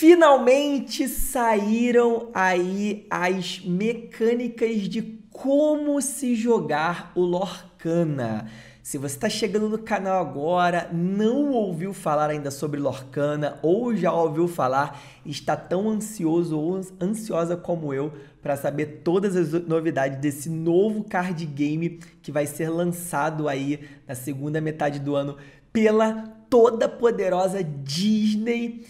Finalmente saíram aí as mecânicas de como se jogar o Lorcana. Se você está chegando no canal agora, não ouviu falar ainda sobre Lorcana ou já ouviu falar, está tão ansioso ou ansiosa como eu para saber todas as novidades desse novo card game que vai ser lançado aí na segunda metade do ano pela toda poderosa Disney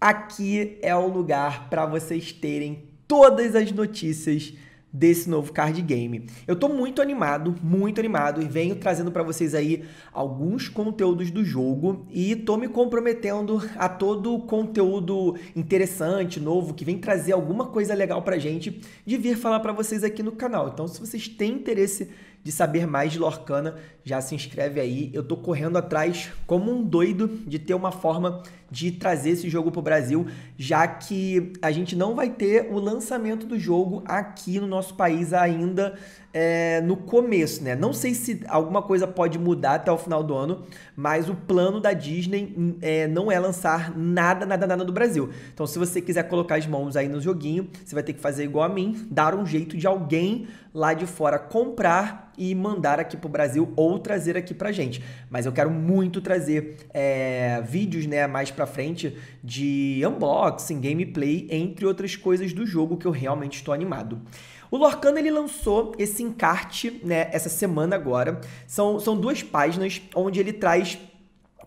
aqui é o lugar para vocês terem todas as notícias desse novo card game. Eu tô muito animado, muito animado e venho trazendo para vocês aí alguns conteúdos do jogo e tô me comprometendo a todo conteúdo interessante, novo, que vem trazer alguma coisa legal pra gente de vir falar para vocês aqui no canal. Então, se vocês têm interesse de saber mais de Lorcana, já se inscreve aí. Eu tô correndo atrás como um doido de ter uma forma de trazer esse jogo pro Brasil, já que a gente não vai ter o lançamento do jogo aqui no nosso país ainda é, no começo, né? Não sei se alguma coisa pode mudar até o final do ano, mas o plano da Disney hum, é, não é lançar nada, nada, nada do Brasil. Então, se você quiser colocar as mãos aí no joguinho, você vai ter que fazer igual a mim, dar um jeito de alguém lá de fora comprar e mandar aqui pro Brasil ou trazer aqui pra gente. Mas eu quero muito trazer é, vídeos, né, mais pra frente de unboxing, gameplay, entre outras coisas do jogo que eu realmente estou animado. O Lorcano ele lançou esse encarte, né, essa semana agora. São, são duas páginas onde ele traz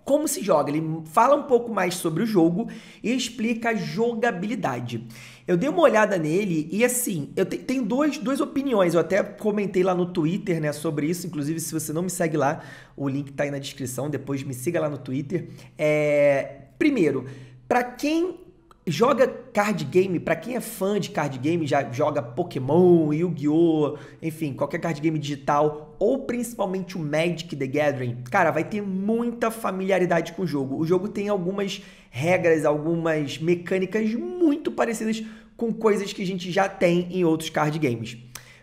como se joga. Ele fala um pouco mais sobre o jogo e explica a jogabilidade. Eu dei uma olhada nele e assim, eu te, tenho dois, duas opiniões. Eu até comentei lá no Twitter, né, sobre isso. Inclusive, se você não me segue lá, o link tá aí na descrição. Depois me siga lá no Twitter. É... Primeiro, para quem joga card game, para quem é fã de card game, já joga Pokémon, Yu-Gi-Oh, enfim, qualquer card game digital, ou principalmente o Magic the Gathering, cara, vai ter muita familiaridade com o jogo. O jogo tem algumas regras, algumas mecânicas muito parecidas com coisas que a gente já tem em outros card games.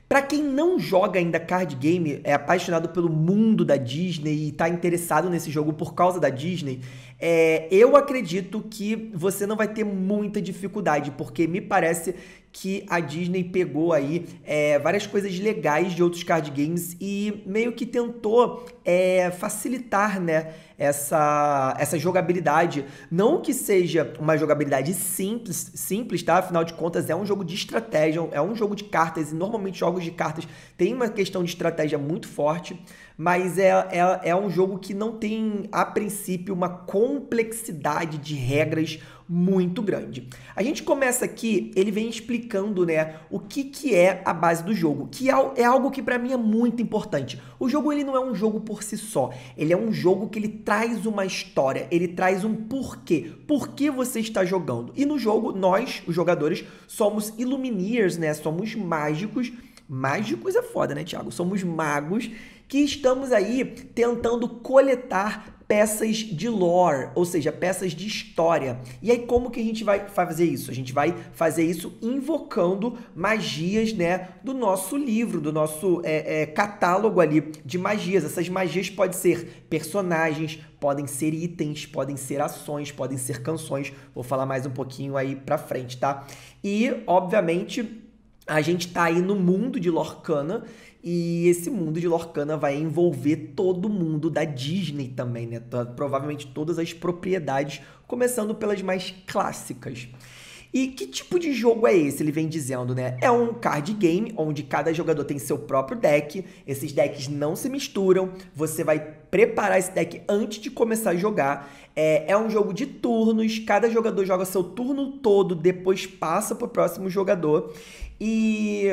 Para quem não joga ainda card game, é apaixonado pelo mundo da Disney e está interessado nesse jogo por causa da Disney, é, eu acredito que você não vai ter muita dificuldade, porque me parece que a Disney pegou aí é, várias coisas legais de outros card games e meio que tentou é, facilitar, né? Essa, essa jogabilidade. Não que seja uma jogabilidade simples, simples, tá? Afinal de contas, é um jogo de estratégia, é um jogo de cartas, e normalmente jogos de cartas têm uma questão de estratégia muito forte mas é, é, é um jogo que não tem, a princípio, uma complexidade de regras muito grande. A gente começa aqui, ele vem explicando, né, o que que é a base do jogo, que é, é algo que para mim é muito importante. O jogo ele não é um jogo por si só, ele é um jogo que ele traz uma história, ele traz um porquê, por que você está jogando. E no jogo nós, os jogadores, somos Illumineers, né, somos mágicos mais de coisa foda, né, Thiago? Somos magos que estamos aí tentando coletar peças de lore, ou seja, peças de história. E aí como que a gente vai fazer isso? A gente vai fazer isso invocando magias, né, do nosso livro, do nosso é, é, catálogo ali de magias. Essas magias podem ser personagens, podem ser itens, podem ser ações, podem ser canções. Vou falar mais um pouquinho aí para frente, tá? E obviamente a gente está aí no mundo de Lorcana e esse mundo de Lorcana vai envolver todo mundo da Disney também, né? Provavelmente todas as propriedades, começando pelas mais clássicas. E que tipo de jogo é esse? Ele vem dizendo, né? É um card game onde cada jogador tem seu próprio deck, esses decks não se misturam, você vai preparar esse deck antes de começar a jogar. É, é um jogo de turnos, cada jogador joga seu turno todo, depois passa pro próximo jogador. E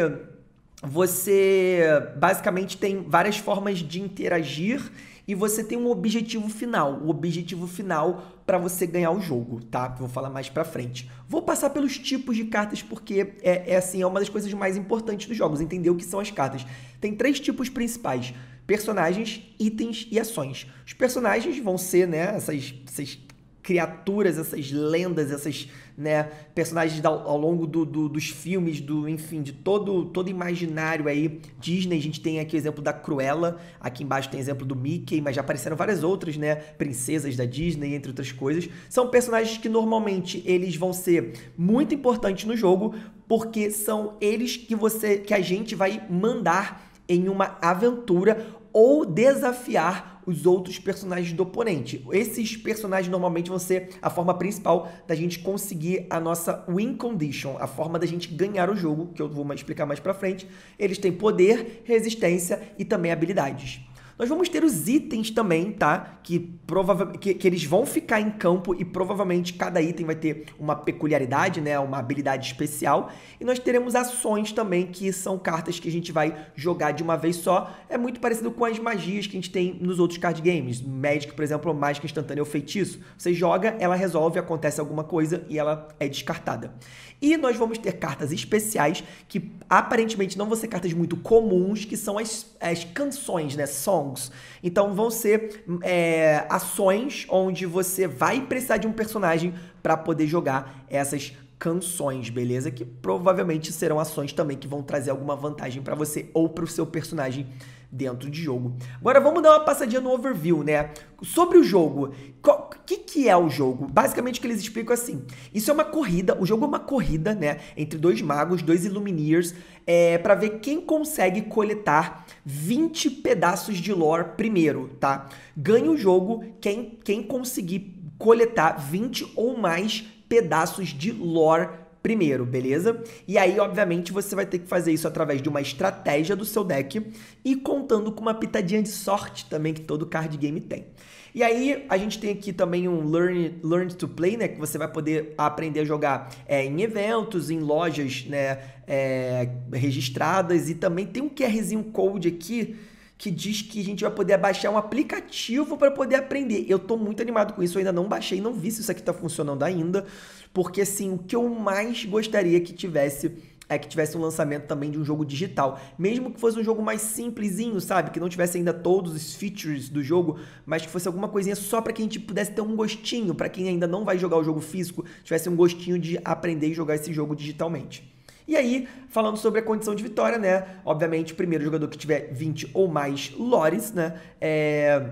você basicamente tem várias formas de interagir e você tem um objetivo final, o objetivo final para você ganhar o jogo, tá? Vou falar mais para frente. Vou passar pelos tipos de cartas porque é, é assim, é uma das coisas mais importantes dos jogos, entender o que são as cartas. Tem três tipos principais: personagens, itens e ações. Os personagens vão ser, né, essas, essas criaturas, essas lendas, essas né, personagens ao, ao longo do, do, dos filmes, do enfim, de todo todo imaginário aí Disney. A gente tem aqui o exemplo da Cruella, aqui embaixo tem exemplo do Mickey, mas já apareceram várias outras, né, princesas da Disney, entre outras coisas. São personagens que normalmente eles vão ser muito importantes no jogo, porque são eles que você que a gente vai mandar em uma aventura ou desafiar os outros personagens do oponente. Esses personagens normalmente vão ser a forma principal da gente conseguir a nossa win condition, a forma da gente ganhar o jogo, que eu vou explicar mais para frente. Eles têm poder, resistência e também habilidades. Nós vamos ter os itens também, tá? Que, provavelmente, que, que eles vão ficar em campo e provavelmente cada item vai ter uma peculiaridade, né? Uma habilidade especial. E nós teremos ações também, que são cartas que a gente vai jogar de uma vez só. É muito parecido com as magias que a gente tem nos outros card games. Magic, por exemplo, mágica instantânea ou feitiço. Você joga, ela resolve, acontece alguma coisa e ela é descartada. E nós vamos ter cartas especiais que aparentemente não vão ser cartas muito comuns, que são as, as canções, né? Songs. Então vão ser é, ações onde você vai precisar de um personagem para poder jogar essas canções, beleza? Que provavelmente serão ações também que vão trazer alguma vantagem para você ou para o seu personagem dentro de jogo. Agora vamos dar uma passadinha no overview, né? Sobre o jogo, o que, que é o jogo? Basicamente o que eles explicam é assim: isso é uma corrida, o jogo é uma corrida, né? Entre dois magos, dois Illumineers, é, para ver quem consegue coletar 20 pedaços de lore primeiro, tá? Ganha o jogo quem, quem conseguir coletar 20 ou mais pedaços de lore primeiro, beleza? E aí, obviamente, você vai ter que fazer isso através de uma estratégia do seu deck e contando com uma pitadinha de sorte também que todo card game tem. E aí, a gente tem aqui também um Learn, learn to Play, né? Que você vai poder aprender a jogar é, em eventos, em lojas né, é, registradas. E também tem um QRzinho code aqui que diz que a gente vai poder baixar um aplicativo para poder aprender. Eu estou muito animado com isso, eu ainda não baixei, não vi se isso aqui está funcionando ainda, porque assim, o que eu mais gostaria que tivesse é que tivesse um lançamento também de um jogo digital, mesmo que fosse um jogo mais simplesinho, sabe, que não tivesse ainda todos os features do jogo, mas que fosse alguma coisinha só para que a gente pudesse ter um gostinho, para quem ainda não vai jogar o jogo físico, tivesse um gostinho de aprender e jogar esse jogo digitalmente. E aí, falando sobre a condição de vitória, né? Obviamente, o primeiro jogador que tiver 20 ou mais lores, né? É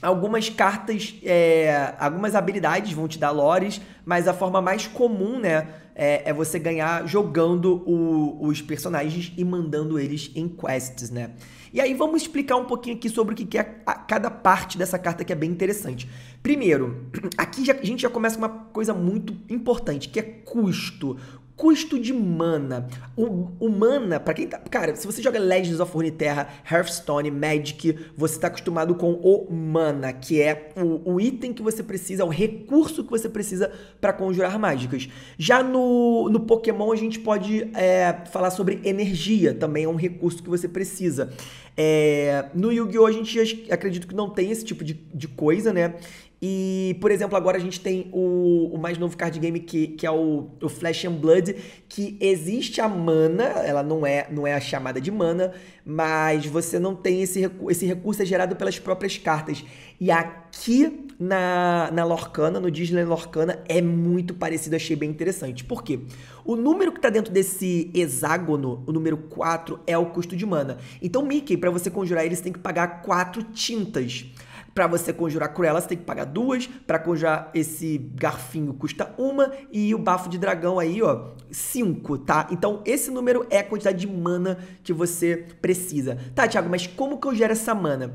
algumas cartas, é, algumas habilidades vão te dar lores, mas a forma mais comum, né, é, é você ganhar jogando o, os personagens e mandando eles em quests, né. E aí vamos explicar um pouquinho aqui sobre o que é a, cada parte dessa carta que é bem interessante. Primeiro, aqui já, a gente já começa com uma coisa muito importante, que é custo custo de mana. O, o mana, para quem tá. Cara, se você joga Legends of Runeterra, Hearthstone, Magic, você tá acostumado com o mana, que é o, o item que você precisa, o recurso que você precisa para conjurar mágicas. Já no, no Pokémon, a gente pode é, falar sobre energia, também é um recurso que você precisa. É, no Yu-Gi-Oh! a gente acredito que não tem esse tipo de, de coisa, né? E, por exemplo, agora a gente tem o, o mais novo card game que, que é o, o, Flash and Blood, que existe a mana, ela não é, não é a chamada de mana, mas você não tem esse, recu esse recurso é gerado pelas próprias cartas. E aqui na, na Lorcana, no Disney Lorcana, é muito parecido, achei bem interessante. Por quê? O número que está dentro desse hexágono, o número 4, é o custo de mana. Então, Mickey, para você conjurar ele, você tem que pagar 4 tintas. Para você conjurar Cruella, você tem que pagar duas. Para conjurar esse garfinho custa uma. E o bafo de dragão aí, ó, cinco, tá? Então esse número é a quantidade de mana que você precisa. Tá, Thiago, mas como que eu gero essa mana?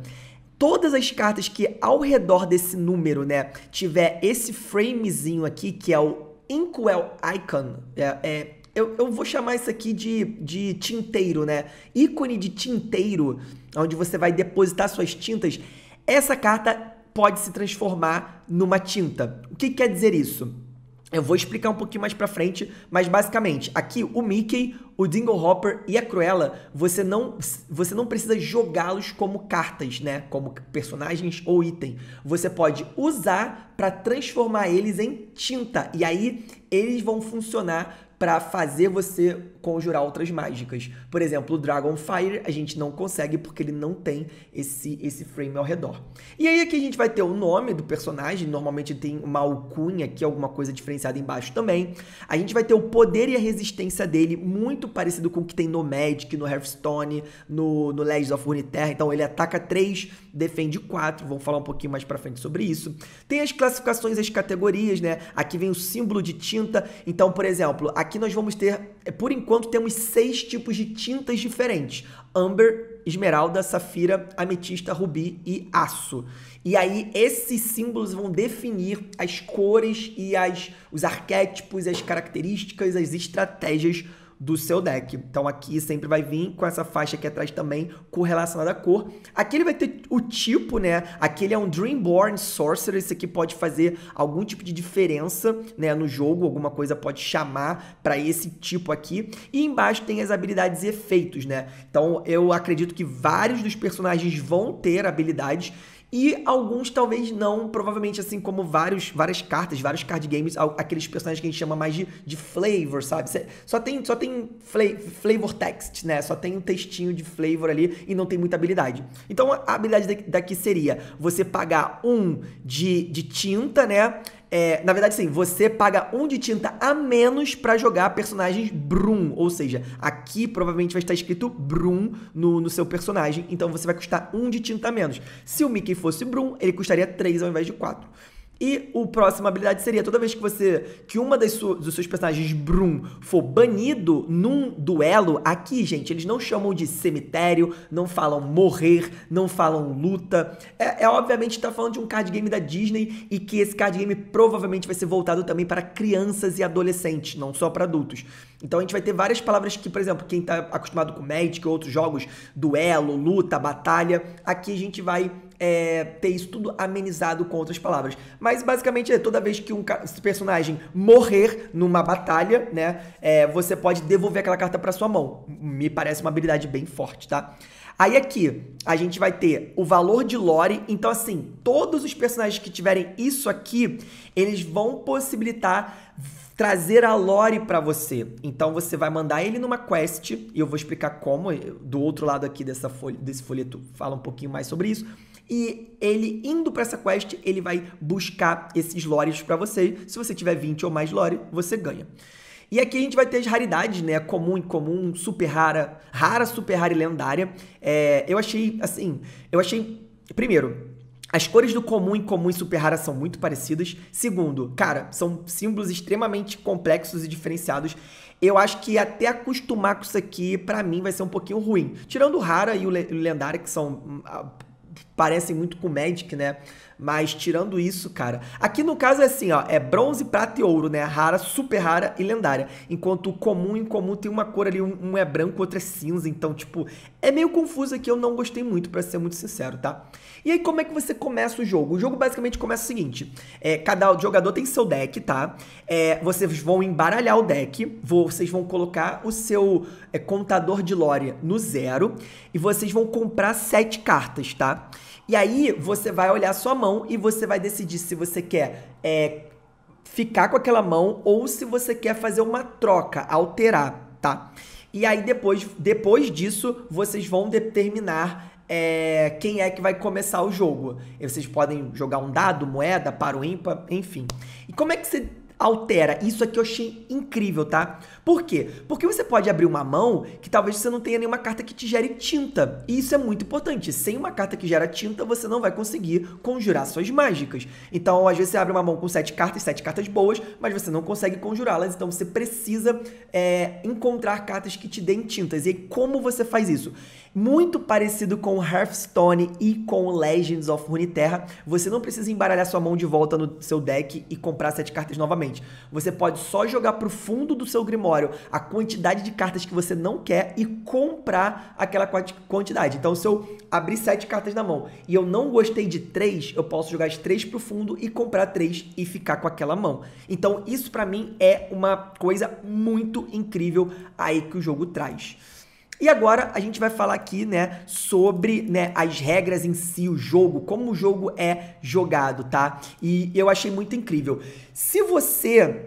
todas as cartas que ao redor desse número, né, tiver esse framezinho aqui, que é o Inkwell Icon, é, é, eu, eu vou chamar isso aqui de, de tinteiro, né? ícone de tinteiro, onde você vai depositar suas tintas, essa carta pode se transformar numa tinta. O que quer dizer isso? Eu vou explicar um pouquinho mais pra frente, mas basicamente, aqui o Mickey, o Dingle Hopper e a Cruella, você não, você não precisa jogá-los como cartas, né? Como personagens ou item. Você pode usar para transformar eles em tinta. E aí eles vão funcionar para fazer você conjurar outras mágicas. Por exemplo, o Dragon Fire a gente não consegue porque ele não tem esse, esse frame ao redor. E aí aqui a gente vai ter o nome do personagem, normalmente tem uma alcunha aqui, alguma coisa diferenciada embaixo também. A gente vai ter o poder e a resistência dele, muito parecido com o que tem no Magic, no Hearthstone, no, no Legends of Runeterra. Então ele ataca 3, defende 4, vamos falar um pouquinho mais pra frente sobre isso. Tem as classificações, as categorias, né? Aqui vem o símbolo de tinta. Então, por exemplo, Aqui nós vamos ter, é, por enquanto, temos seis tipos de tintas diferentes. Amber, esmeralda, safira, ametista, rubi e aço. E aí esses símbolos vão definir as cores e as, os arquétipos, as características, as estratégias do seu deck. Então aqui sempre vai vir com essa faixa aqui atrás também correlacionada à cor. Aqui ele vai ter o tipo, né? Aqui ele é um Dreamborn Sorcerer, isso aqui pode fazer algum tipo de diferença, né, no jogo, alguma coisa pode chamar para esse tipo aqui. E embaixo tem as habilidades e efeitos, né? Então eu acredito que vários dos personagens vão ter habilidades e alguns talvez não, provavelmente assim como vários, várias cartas, vários card games, aqueles personagens que a gente chama mais de, de flavor, sabe? Só tem, só tem flavor text, né? Só tem um textinho de flavor ali e não tem muita habilidade. Então a habilidade daqui seria você pagar um de, de tinta, né? É, na verdade, sim, você paga um de tinta a menos para jogar personagens Brum. Ou seja, aqui provavelmente vai estar escrito Brum no, no seu personagem, então você vai custar um de tinta a menos. Se o Mickey fosse Brum, ele custaria 3 ao invés de 4. E o próximo habilidade seria toda vez que você que uma das su, dos seus personagens Brum for banido num duelo, aqui, gente, eles não chamam de cemitério, não falam morrer, não falam luta. É, é obviamente tá falando de um card game da Disney e que esse card game provavelmente vai ser voltado também para crianças e adolescentes, não só para adultos. Então a gente vai ter várias palavras que, por exemplo, quem tá acostumado com Magic ou outros jogos, duelo, luta, batalha, aqui a gente vai é, ter isso tudo amenizado com outras palavras. Mas basicamente é toda vez que um personagem morrer numa batalha, né? É, você pode devolver aquela carta para sua mão. Me parece uma habilidade bem forte, tá? Aí aqui, a gente vai ter o valor de lore. Então, assim, todos os personagens que tiverem isso aqui, eles vão possibilitar trazer a lore para você. Então, você vai mandar ele numa quest, e eu vou explicar como, do outro lado aqui dessa folha, desse folheto fala um pouquinho mais sobre isso e ele indo para essa quest, ele vai buscar esses lores para você. Se você tiver 20 ou mais lore, você ganha. E aqui a gente vai ter as raridades, né? Comum, incomum, super rara, rara, super rara e lendária. É, eu achei, assim, eu achei. Primeiro, as cores do comum e comum e super rara são muito parecidas. Segundo, cara, são símbolos extremamente complexos e diferenciados. Eu acho que até acostumar com isso aqui, para mim, vai ser um pouquinho ruim. Tirando o rara e o lendário, que são hum, parecem muito com Magic, né? Mas tirando isso, cara. Aqui no caso é assim, ó. É bronze, prata e ouro, né? Rara, super rara e lendária. Enquanto o comum em comum tem uma cor ali, um, um é branco, outro é cinza. Então, tipo, é meio confuso aqui. Eu não gostei muito, para ser muito sincero, tá? E aí, como é que você começa o jogo? O jogo basicamente começa o seguinte: é, cada jogador tem seu deck, tá? É, vocês vão embaralhar o deck, vocês vão colocar o seu é, contador de lore no zero e vocês vão comprar sete cartas, tá? E aí você vai olhar sua mão e você vai decidir se você quer é, ficar com aquela mão ou se você quer fazer uma troca, alterar, tá? E aí depois, depois disso, vocês vão determinar é, quem é que vai começar o jogo. vocês podem jogar um dado, moeda, para o ímpar, enfim. E como é que você altera. Isso aqui eu achei incrível, tá? Por quê? Porque você pode abrir uma mão que talvez você não tenha nenhuma carta que te gere tinta. E isso é muito importante. Sem uma carta que gera tinta, você não vai conseguir conjurar suas mágicas. Então, às vezes, você abre uma mão com sete cartas, sete cartas boas, mas você não consegue conjurá-las. Então, você precisa é, encontrar cartas que te deem tintas. E aí, como você faz isso? muito parecido com Hearthstone e com Legends of Runeterra, você não precisa embaralhar sua mão de volta no seu deck e comprar sete cartas novamente. Você pode só jogar pro fundo do seu grimório a quantidade de cartas que você não quer e comprar aquela quantidade. Então, se eu abrir sete cartas na mão e eu não gostei de três, eu posso jogar as três pro fundo e comprar três e ficar com aquela mão. Então, isso para mim é uma coisa muito incrível aí que o jogo traz. E agora a gente vai falar aqui, né, sobre, né, as regras em si, o jogo, como o jogo é jogado, tá? E eu achei muito incrível. Se você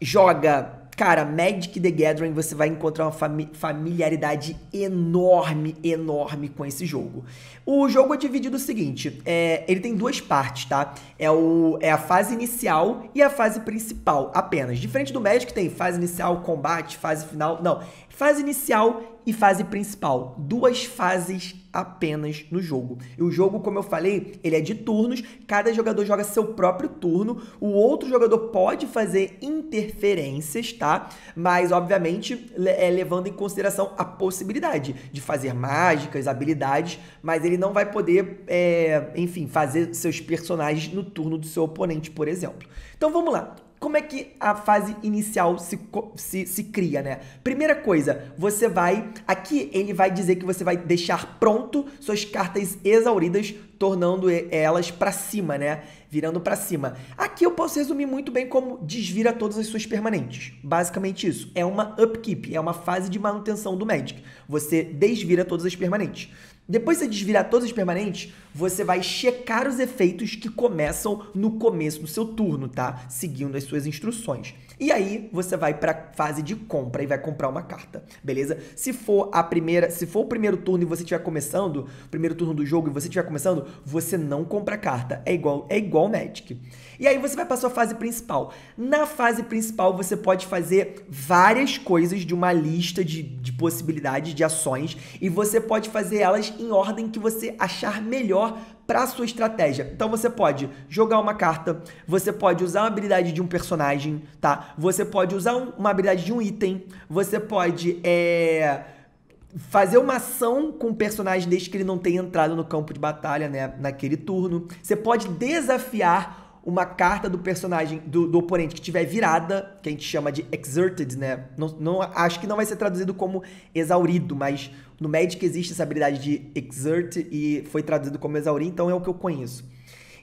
joga Cara, Magic the Gathering você vai encontrar uma fami familiaridade enorme, enorme com esse jogo. O jogo é dividido o seguinte: é, ele tem duas partes, tá? É, o, é a fase inicial e a fase principal apenas. Diferente do Magic, tem fase inicial, combate, fase final. Não. Fase inicial e fase principal. Duas fases apenas no jogo. E o jogo, como eu falei, ele é de turnos, cada jogador joga seu próprio turno, o outro jogador pode fazer interferências, tá? Mas, obviamente, é levando em consideração a possibilidade de fazer mágicas, habilidades, mas ele não vai poder, é, enfim, fazer seus personagens no turno do seu oponente, por exemplo. Então vamos lá como é que a fase inicial se, se, se, cria, né? Primeira coisa, você vai. Aqui ele vai dizer que você vai deixar pronto suas cartas exauridas, tornando elas para cima, né? Virando para cima. Aqui eu posso resumir muito bem como desvira todas as suas permanentes. Basicamente isso. É uma upkeep, é uma fase de manutenção do Magic. Você desvira todas as permanentes. Depois de você desvirar todos os permanentes, você vai checar os efeitos que começam no começo do seu turno, tá? Seguindo as suas instruções. E aí você vai para fase de compra e vai comprar uma carta, beleza? Se for a primeira, se for o primeiro turno e você estiver começando, primeiro turno do jogo e você estiver começando, você não compra carta. É igual, é igual Magic. E aí você vai para sua fase principal. Na fase principal você pode fazer várias coisas de uma lista de, de possibilidades de ações e você pode fazer elas em ordem que você achar melhor para sua estratégia. Então você pode jogar uma carta, você pode usar uma habilidade de um personagem, tá? Você pode usar um, uma habilidade de um item, você pode é, fazer uma ação com o personagem desde que ele não tenha entrado no campo de batalha, né? Naquele turno. Você pode desafiar uma carta do personagem, do, do oponente que tiver virada, que a gente chama de exerted, né? Não, não, acho que não vai ser traduzido como exaurido, mas no Magic existe essa habilidade de exert e foi traduzido como exaurir, então é o que eu conheço.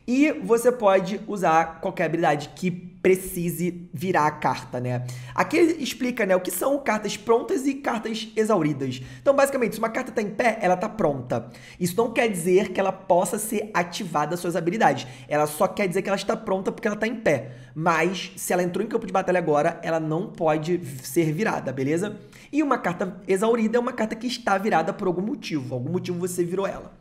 E você pode usar qualquer habilidade que precise virar a carta, né? Aqui ele explica, né, o que são cartas prontas e cartas exauridas. Então, basicamente, se uma carta está em pé, ela está pronta. Isso não quer dizer que ela possa ser ativada suas habilidades. Ela só quer dizer que ela está pronta porque ela está em pé. Mas, se ela entrou em campo de batalha agora, ela não pode ser virada, beleza? E uma carta exaurida é uma carta que está virada por algum motivo. Algum motivo você virou ela.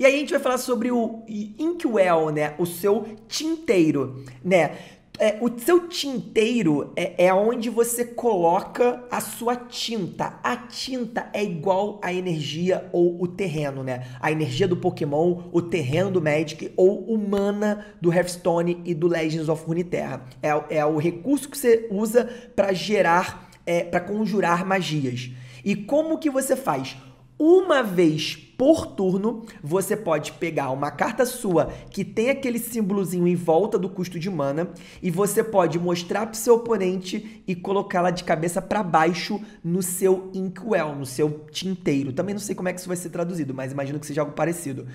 E aí a gente vai falar sobre o inkwell, né? O seu tinteiro, né? É, o seu tinteiro é, é onde você coloca a sua tinta. A tinta é igual à energia ou o terreno, né? A energia do Pokémon, o terreno do Magic ou o mana do Hearthstone e do Legends of Runeterra. É, é o recurso que você usa para gerar, é, para conjurar magias. E como que você faz? uma vez por turno, você pode pegar uma carta sua que tem aquele símbolozinho em volta do custo de mana e você pode mostrar para o seu oponente e colocá-la de cabeça para baixo no seu inkwell, no seu tinteiro. Também não sei como é que isso vai ser traduzido, mas imagino que seja algo parecido.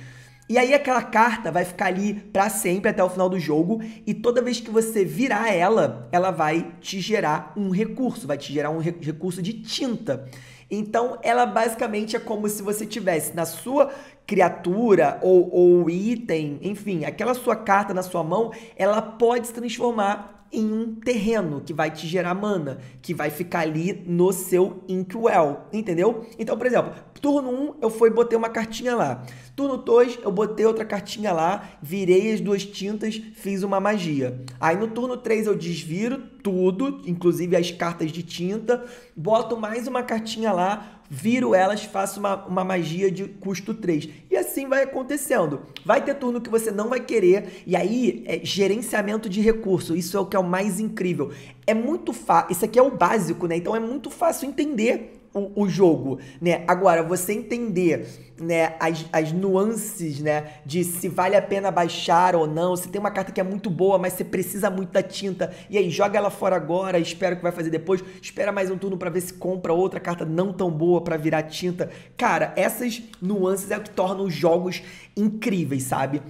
E aí aquela carta vai ficar ali para sempre até o final do jogo e toda vez que você virar ela, ela vai te gerar um recurso, vai te gerar um recurso de tinta. Então, ela basicamente é como se você tivesse na sua criatura ou, ou item, enfim, aquela sua carta na sua mão, ela pode se transformar em um terreno que vai te gerar mana, que vai ficar ali no seu Inkwell, entendeu? Então, por exemplo, turno 1 eu fui botei uma cartinha lá. Turno 2 eu botei outra cartinha lá, virei as duas tintas, fiz uma magia. Aí no turno 3 eu desviro tudo, inclusive as cartas de tinta, boto mais uma cartinha lá, viro elas, faço uma, uma magia de custo 3. E assim vai acontecendo. Vai ter turno que você não vai querer, e aí é gerenciamento de recurso. Isso é o que é o mais incrível. É muito fácil. Isso aqui é o básico, né? Então é muito fácil entender o, jogo, né? Agora, você entender né, as, as nuances, né, de se vale a pena baixar ou não, se tem uma carta que é muito boa, mas você precisa muito da tinta, e aí joga ela fora agora, espera o que vai fazer depois, espera mais um turno para ver se compra outra carta não tão boa para virar tinta. Cara, essas nuances é o que tornam os jogos incríveis, sabe?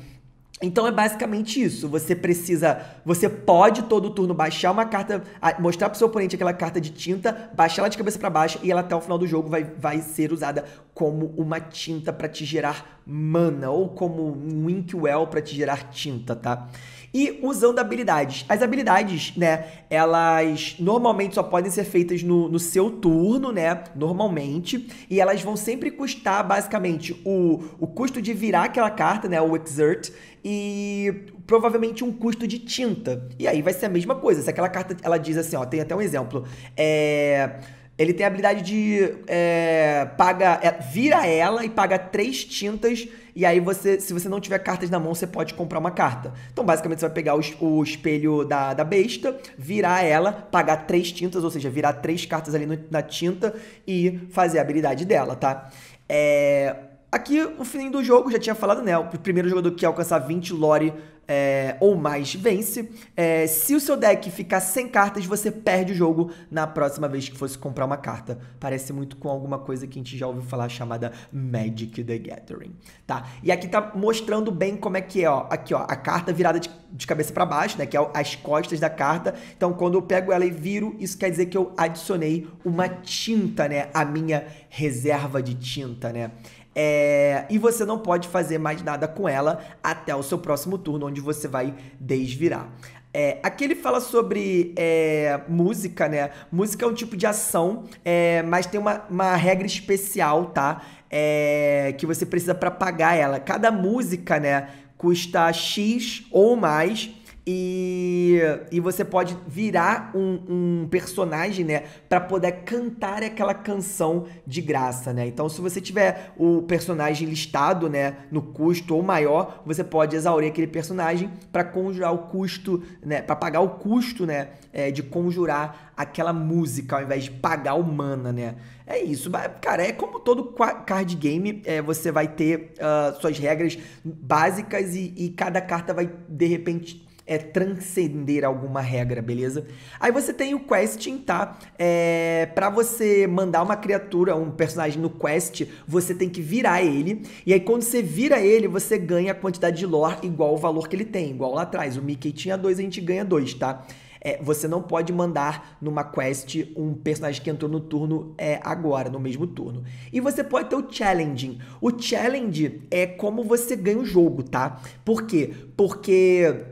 Então é basicamente isso. Você precisa, você pode todo turno baixar uma carta, mostrar pro seu oponente aquela carta de tinta, baixar ela de cabeça para baixo e ela até o final do jogo vai, vai ser usada como uma tinta para te gerar mana ou como um Inkwell para te gerar tinta, tá? e usando habilidades. As habilidades, né, elas normalmente só podem ser feitas no, no seu turno, né, normalmente, e elas vão sempre custar basicamente o, o custo de virar aquela carta, né, o exert, e provavelmente um custo de tinta. E aí vai ser a mesma coisa. Se aquela carta, ela diz assim, ó, tem até um exemplo, é... Ele tem a habilidade de é, paga, é, vira ela e paga três tintas e aí você, se você não tiver cartas na mão, você pode comprar uma carta. Então, basicamente, você vai pegar o, o espelho da, da besta, virar ela, pagar três tintas, ou seja, virar três cartas ali no, na tinta e fazer a habilidade dela, tá? É, Aqui, o fim do jogo, já tinha falado, né? O primeiro jogador que alcançar 20 lore é, ou mais vence. É, se o seu deck ficar sem cartas, você perde o jogo na próxima vez que fosse comprar uma carta. Parece muito com alguma coisa que a gente já ouviu falar chamada Magic the Gathering, tá? E aqui tá mostrando bem como é que é, ó. Aqui, ó, a carta virada de, de cabeça para baixo, né? Que é as costas da carta. Então, quando eu pego ela e viro, isso quer dizer que eu adicionei uma tinta, né? A minha reserva de tinta, né? É, e você não pode fazer mais nada com ela até o seu próximo turno, onde você vai desvirar. É, aqui ele fala sobre é, música, né? Música é um tipo de ação, é, mas tem uma, uma regra especial, tá? É, que você precisa para pagar ela. Cada música, né? Custa X ou mais e, e você pode virar um, um personagem, né? para poder cantar aquela canção de graça, né? Então, se você tiver o personagem listado, né? No custo ou maior, você pode exaurir aquele personagem para conjurar o custo, né? Para pagar o custo, né? É, de conjurar aquela música ao invés de pagar o mana, né? É isso, cara. É como todo card game, é, você vai ter uh, suas regras básicas e, e cada carta vai de repente é transcender alguma regra, beleza? Aí você tem o questing, tá? É, para você mandar uma criatura, um personagem no quest, você tem que virar ele. E aí quando você vira ele, você ganha a quantidade de lore igual o valor que ele tem, igual lá atrás. O Mickey tinha dois, a gente ganha dois, tá? É, você não pode mandar numa quest um personagem que entrou no turno é, agora, no mesmo turno. E você pode ter o challenging. O challenge é como você ganha o jogo, tá? Por quê? Porque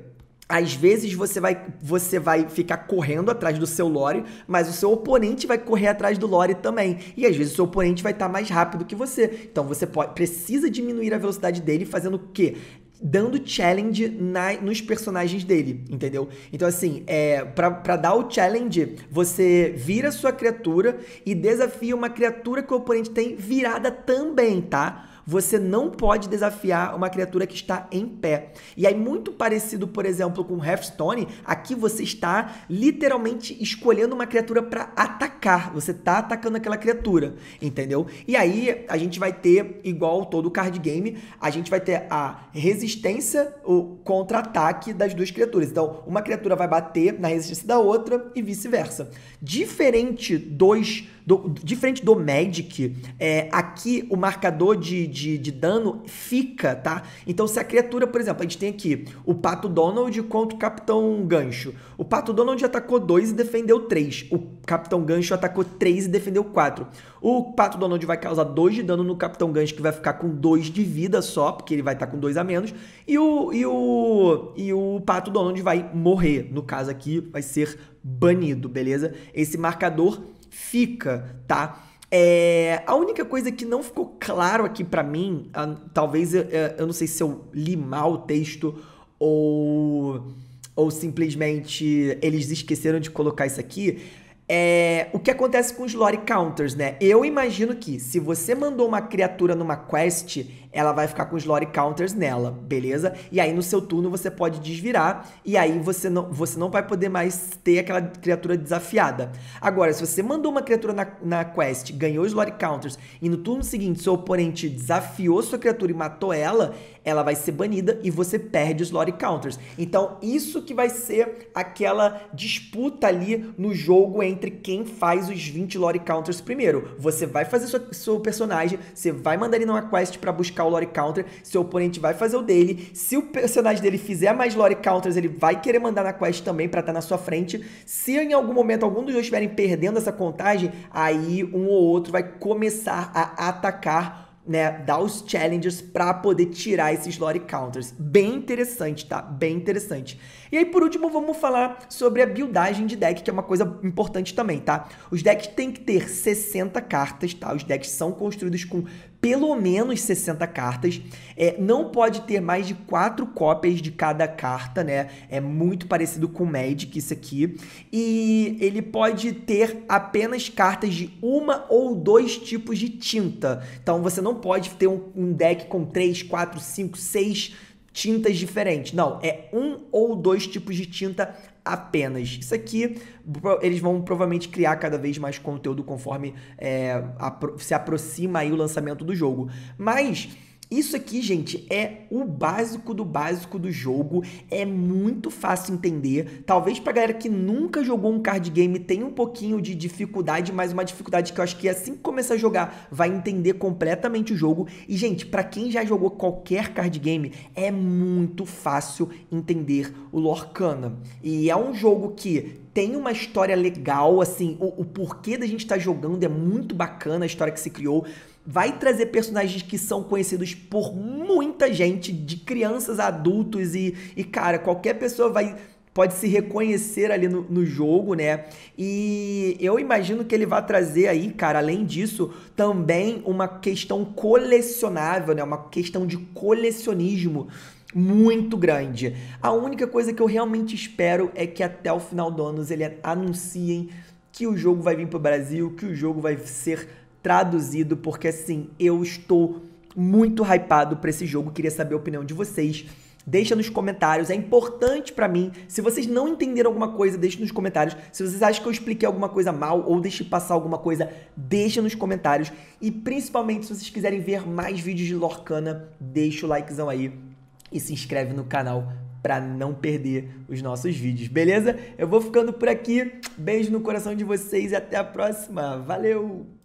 às vezes você vai, você vai ficar correndo atrás do seu lore, mas o seu oponente vai correr atrás do lore também. E às vezes o seu oponente vai estar tá mais rápido que você. Então você pode, precisa diminuir a velocidade dele fazendo o quê? dando challenge na, nos personagens dele, entendeu? Então, assim, é, para dar o challenge, você vira sua criatura e desafia uma criatura que o oponente tem virada também, tá? Você não pode desafiar uma criatura que está em pé. E aí, muito parecido, por exemplo, com Hearthstone, aqui você está literalmente escolhendo uma criatura para atacar. Você está atacando aquela criatura, entendeu? E aí a gente vai ter, igual todo card game, a gente vai ter a resistência, o contra-ataque das duas criaturas. Então, uma criatura vai bater na resistência da outra e vice-versa. Diferente dos do, diferente do Magic, é, aqui o marcador de, de, de dano fica, tá? Então, se a criatura, por exemplo, a gente tem aqui o Pato Donald contra o Capitão Gancho. O Pato Donald atacou 2 e defendeu 3. O Capitão Gancho atacou 3 e defendeu 4. O Pato Donald vai causar 2 de dano no Capitão Gancho, que vai ficar com 2 de vida só, porque ele vai estar tá com 2 a menos. E o, e, o, e o Pato Donald vai morrer. No caso aqui, vai ser banido, beleza? Esse marcador fica, tá? É, a única coisa que não ficou claro aqui para mim, talvez eu não sei se eu li mal o texto ou, ou simplesmente eles esqueceram de colocar isso aqui, é, o que acontece com os lore counters, né? Eu imagino que se você mandou uma criatura numa quest ela vai ficar com os Lore Counters nela, beleza? E aí no seu turno você pode desvirar e aí você não, você não vai poder mais ter aquela criatura desafiada. Agora, se você mandou uma criatura na, na quest, ganhou os Lore Counters e no turno seguinte seu oponente desafiou sua criatura e matou ela, ela vai ser banida e você perde os Lore Counters. Então, isso que vai ser aquela disputa ali no jogo entre quem faz os 20 Lore Counters primeiro. Você vai fazer seu, seu personagem, você vai mandar ele numa quest para buscar o Lore Counter, seu oponente vai fazer o dele. Se o personagem dele fizer mais Lore Counters, ele vai querer mandar na quest também para estar tá na sua frente. Se em algum momento algum dos dois estiverem perdendo essa contagem, aí um ou outro vai começar a atacar né, dar os challengers para poder tirar esses lore counters. Bem interessante, tá? Bem interessante. E aí, por último, vamos falar sobre a buildagem de deck, que é uma coisa importante também, tá? Os decks têm que ter 60 cartas, tá? Os decks são construídos com pelo menos 60 cartas. É, não pode ter mais de quatro cópias de cada carta, né? É muito parecido com o Magic isso aqui. E ele pode ter apenas cartas de uma ou dois tipos de tinta. Então você não pode ter um, um deck com três, quatro, cinco, seis tintas diferentes. Não, é um ou dois tipos de tinta apenas. Isso aqui, eles vão provavelmente criar cada vez mais conteúdo conforme é, se aproxima aí o lançamento do jogo. Mas isso aqui, gente, é o básico do básico do jogo, é muito fácil entender. Talvez pra galera que nunca jogou um card game tenha um pouquinho de dificuldade, mas uma dificuldade que eu acho que assim que começar a jogar vai entender completamente o jogo. E, gente, para quem já jogou qualquer card game, é muito fácil entender o Lorcana. E é um jogo que tem uma história legal, assim, o, o porquê da gente estar tá jogando é muito bacana a história que se criou vai trazer personagens que são conhecidos por muita gente, de crianças a adultos, e, e cara, qualquer pessoa vai. Pode se reconhecer ali no, no jogo, né? E eu imagino que ele vai trazer aí, cara, além disso, também uma questão colecionável, né? Uma questão de colecionismo muito grande. A única coisa que eu realmente espero é que até o final do ano eles anunciem que o jogo vai vir para o Brasil, que o jogo vai ser traduzido, porque assim, eu estou muito hypado para esse jogo, queria saber a opinião de vocês. Deixa nos comentários, é importante para mim. Se vocês não entenderam alguma coisa, deixe nos comentários. Se vocês acham que eu expliquei alguma coisa mal ou deixe passar alguma coisa, deixa nos comentários. E principalmente se vocês quiserem ver mais vídeos de Lorcana, deixa o likezão aí e se inscreve no canal para não perder os nossos vídeos, beleza? Eu vou ficando por aqui. Beijo no coração de vocês e até a próxima. Valeu!